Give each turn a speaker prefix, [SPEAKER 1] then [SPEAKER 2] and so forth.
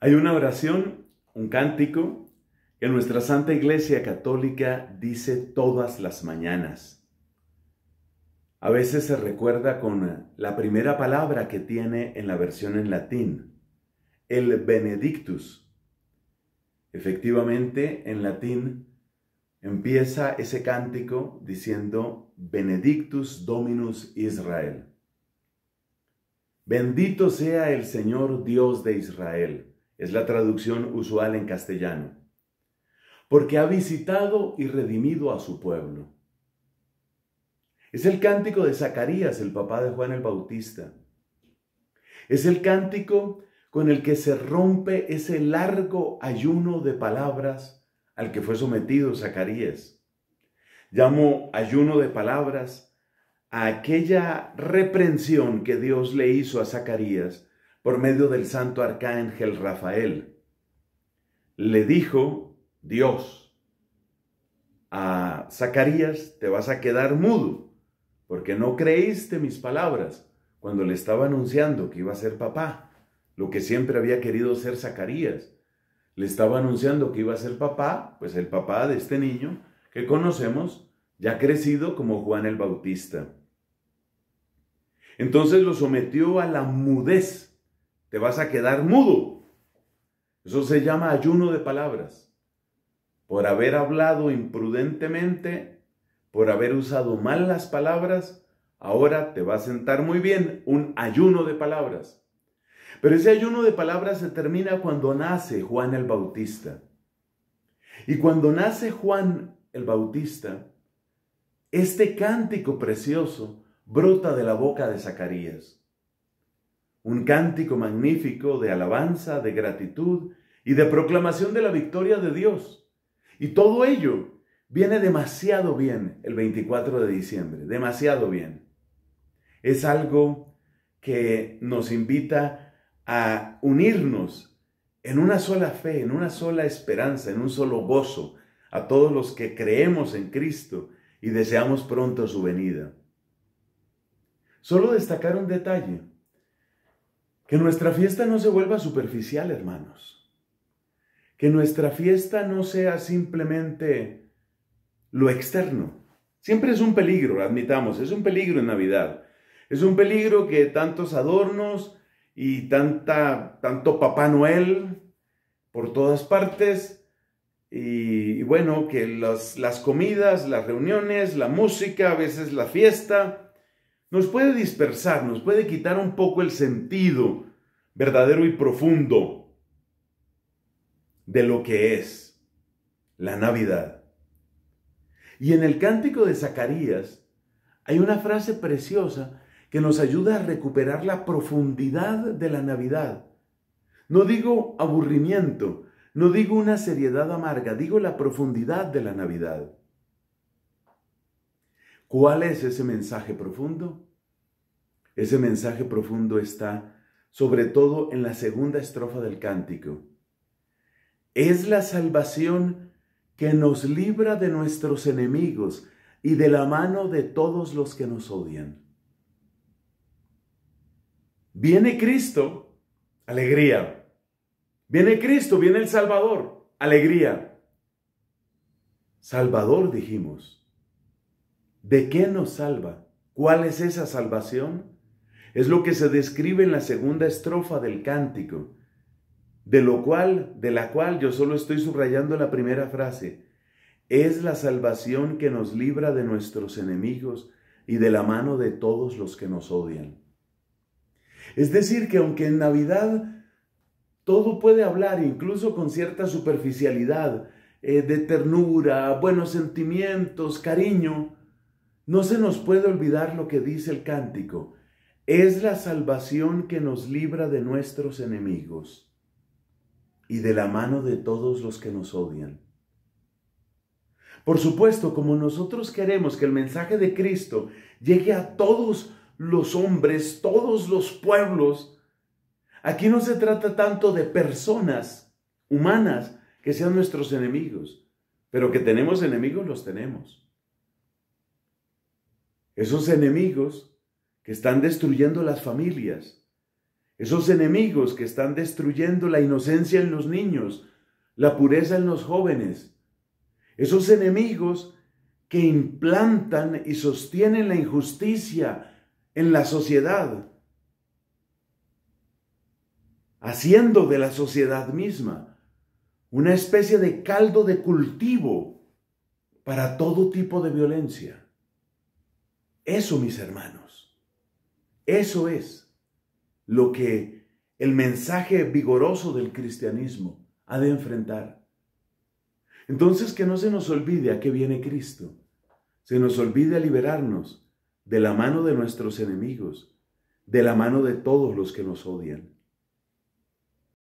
[SPEAKER 1] Hay una oración, un cántico, que nuestra Santa Iglesia Católica dice todas las mañanas. A veces se recuerda con la primera palabra que tiene en la versión en latín, el Benedictus. Efectivamente, en latín empieza ese cántico diciendo Benedictus Dominus Israel. Bendito sea el Señor Dios de Israel es la traducción usual en castellano. Porque ha visitado y redimido a su pueblo. Es el cántico de Zacarías, el papá de Juan el Bautista. Es el cántico con el que se rompe ese largo ayuno de palabras al que fue sometido Zacarías. Llamo ayuno de palabras a aquella reprensión que Dios le hizo a Zacarías por medio del santo arcángel Rafael. Le dijo Dios a Zacarías, te vas a quedar mudo, porque no creíste mis palabras cuando le estaba anunciando que iba a ser papá, lo que siempre había querido ser Zacarías. Le estaba anunciando que iba a ser papá, pues el papá de este niño que conocemos, ya crecido como Juan el Bautista. Entonces lo sometió a la mudez te vas a quedar mudo. Eso se llama ayuno de palabras. Por haber hablado imprudentemente, por haber usado mal las palabras, ahora te va a sentar muy bien un ayuno de palabras. Pero ese ayuno de palabras se termina cuando nace Juan el Bautista. Y cuando nace Juan el Bautista, este cántico precioso brota de la boca de Zacarías un cántico magnífico de alabanza, de gratitud y de proclamación de la victoria de Dios. Y todo ello viene demasiado bien el 24 de diciembre, demasiado bien. Es algo que nos invita a unirnos en una sola fe, en una sola esperanza, en un solo gozo a todos los que creemos en Cristo y deseamos pronto su venida. Solo destacar un detalle. Que nuestra fiesta no se vuelva superficial, hermanos. Que nuestra fiesta no sea simplemente lo externo. Siempre es un peligro, admitamos, es un peligro en Navidad. Es un peligro que tantos adornos y tanta, tanto Papá Noel por todas partes y, bueno, que las comidas, las reuniones, la música, a veces la fiesta, nos puede dispersar, nos puede quitar un poco el sentido verdadero y profundo de lo que es la Navidad. Y en el cántico de Zacarías hay una frase preciosa que nos ayuda a recuperar la profundidad de la Navidad. No digo aburrimiento, no digo una seriedad amarga, digo la profundidad de la Navidad. ¿Cuál es ese mensaje profundo? Ese mensaje profundo está sobre todo en la segunda estrofa del cántico. Es la salvación que nos libra de nuestros enemigos y de la mano de todos los que nos odian. Viene Cristo, alegría. Viene Cristo, viene el Salvador, alegría. Salvador, dijimos. ¿De qué nos salva? ¿Cuál es esa salvación? Es lo que se describe en la segunda estrofa del cántico, de lo cual, de la cual yo solo estoy subrayando la primera frase. Es la salvación que nos libra de nuestros enemigos y de la mano de todos los que nos odian. Es decir, que aunque en Navidad todo puede hablar, incluso con cierta superficialidad, eh, de ternura, buenos sentimientos, cariño, no se nos puede olvidar lo que dice el cántico. Es la salvación que nos libra de nuestros enemigos y de la mano de todos los que nos odian. Por supuesto, como nosotros queremos que el mensaje de Cristo llegue a todos los hombres, todos los pueblos, aquí no se trata tanto de personas humanas que sean nuestros enemigos, pero que tenemos enemigos los tenemos. Esos enemigos que están destruyendo las familias, esos enemigos que están destruyendo la inocencia en los niños, la pureza en los jóvenes, esos enemigos que implantan y sostienen la injusticia en la sociedad, haciendo de la sociedad misma una especie de caldo de cultivo para todo tipo de violencia. Eso, mis hermanos, eso es lo que el mensaje vigoroso del cristianismo ha de enfrentar. Entonces, que no se nos olvide a qué viene Cristo. Se nos olvide a liberarnos de la mano de nuestros enemigos, de la mano de todos los que nos odian.